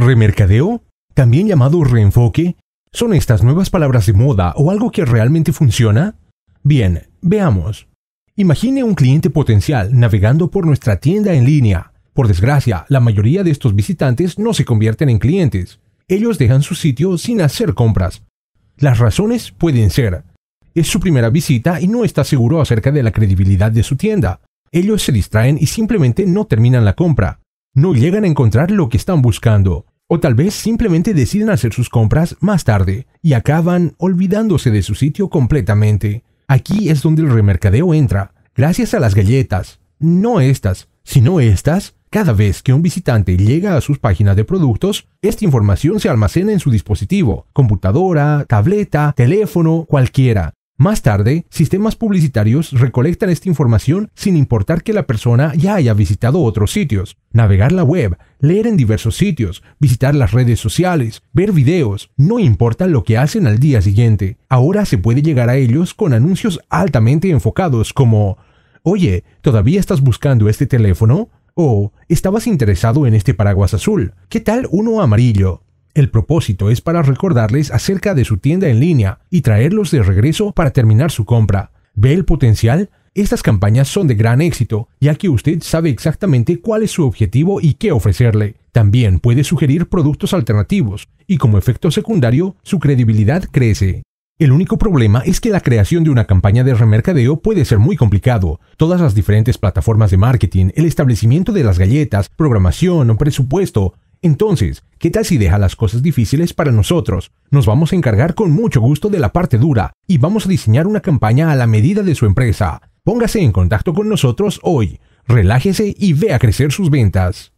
Remercadeo, también llamado reenfoque, ¿son estas nuevas palabras de moda o algo que realmente funciona? Bien, veamos. Imagine un cliente potencial navegando por nuestra tienda en línea. Por desgracia, la mayoría de estos visitantes no se convierten en clientes. Ellos dejan su sitio sin hacer compras. Las razones pueden ser, es su primera visita y no está seguro acerca de la credibilidad de su tienda. Ellos se distraen y simplemente no terminan la compra. No llegan a encontrar lo que están buscando. O tal vez simplemente deciden hacer sus compras más tarde y acaban olvidándose de su sitio completamente. Aquí es donde el remercadeo entra, gracias a las galletas, no estas, sino estas. Cada vez que un visitante llega a sus páginas de productos, esta información se almacena en su dispositivo, computadora, tableta, teléfono, cualquiera, más tarde, sistemas publicitarios recolectan esta información sin importar que la persona ya haya visitado otros sitios. Navegar la web, leer en diversos sitios, visitar las redes sociales, ver videos, no importa lo que hacen al día siguiente. Ahora se puede llegar a ellos con anuncios altamente enfocados como, oye, ¿todavía estás buscando este teléfono? o ¿estabas interesado en este paraguas azul? ¿Qué tal uno amarillo? El propósito es para recordarles acerca de su tienda en línea y traerlos de regreso para terminar su compra. ¿Ve el potencial? Estas campañas son de gran éxito, ya que usted sabe exactamente cuál es su objetivo y qué ofrecerle. También puede sugerir productos alternativos, y como efecto secundario, su credibilidad crece. El único problema es que la creación de una campaña de remercadeo puede ser muy complicado. Todas las diferentes plataformas de marketing, el establecimiento de las galletas, programación, o presupuesto, entonces, ¿qué tal si deja las cosas difíciles para nosotros? Nos vamos a encargar con mucho gusto de la parte dura y vamos a diseñar una campaña a la medida de su empresa. Póngase en contacto con nosotros hoy, relájese y vea crecer sus ventas.